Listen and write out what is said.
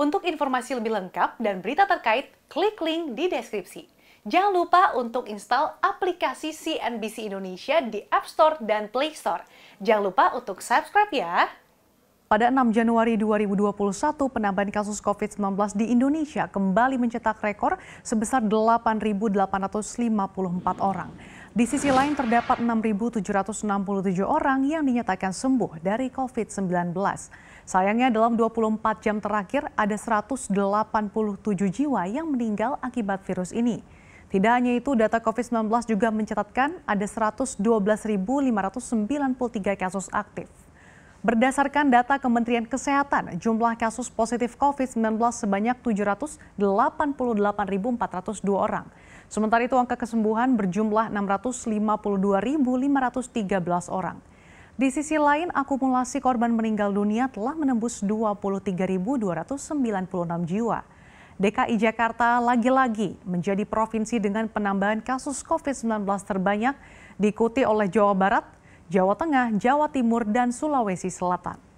Untuk informasi lebih lengkap dan berita terkait, klik link di deskripsi. Jangan lupa untuk install aplikasi CNBC Indonesia di App Store dan Play Store. Jangan lupa untuk subscribe ya. Pada 6 Januari 2021, penambahan kasus COVID-19 di Indonesia kembali mencetak rekor sebesar 8.854 orang. Di sisi lain terdapat 6.767 orang yang dinyatakan sembuh dari COVID-19. Sayangnya dalam 24 jam terakhir ada 187 jiwa yang meninggal akibat virus ini. Tidak hanya itu, data COVID-19 juga mencatatkan ada 112.593 kasus aktif. Berdasarkan data Kementerian Kesehatan, jumlah kasus positif COVID-19 sebanyak 788.402 orang. Sementara itu angka kesembuhan berjumlah 652.513 orang. Di sisi lain, akumulasi korban meninggal dunia telah menembus 23.296 jiwa. DKI Jakarta lagi-lagi menjadi provinsi dengan penambahan kasus COVID-19 terbanyak diikuti oleh Jawa Barat Jawa Tengah, Jawa Timur, dan Sulawesi Selatan.